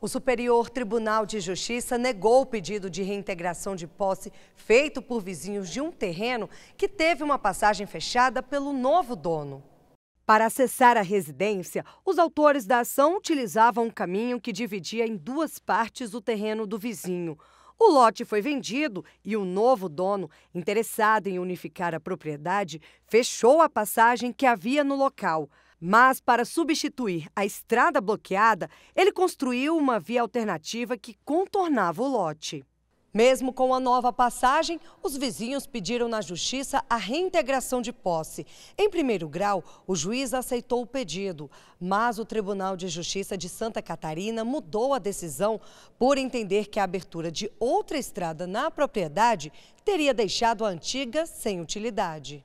O Superior Tribunal de Justiça negou o pedido de reintegração de posse feito por vizinhos de um terreno que teve uma passagem fechada pelo novo dono. Para acessar a residência, os autores da ação utilizavam um caminho que dividia em duas partes o terreno do vizinho. O lote foi vendido e o novo dono, interessado em unificar a propriedade, fechou a passagem que havia no local. Mas, para substituir a estrada bloqueada, ele construiu uma via alternativa que contornava o lote. Mesmo com a nova passagem, os vizinhos pediram na justiça a reintegração de posse. Em primeiro grau, o juiz aceitou o pedido, mas o Tribunal de Justiça de Santa Catarina mudou a decisão por entender que a abertura de outra estrada na propriedade teria deixado a antiga sem utilidade.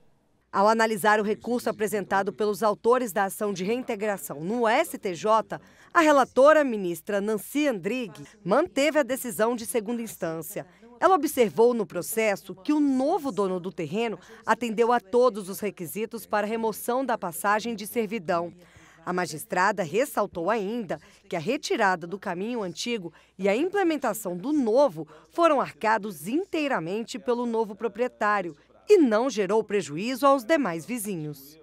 Ao analisar o recurso apresentado pelos autores da ação de reintegração no STJ, a relatora ministra Nancy Andrighi manteve a decisão de segunda instância. Ela observou no processo que o novo dono do terreno atendeu a todos os requisitos para remoção da passagem de servidão. A magistrada ressaltou ainda que a retirada do caminho antigo e a implementação do novo foram arcados inteiramente pelo novo proprietário, e não gerou prejuízo aos demais vizinhos.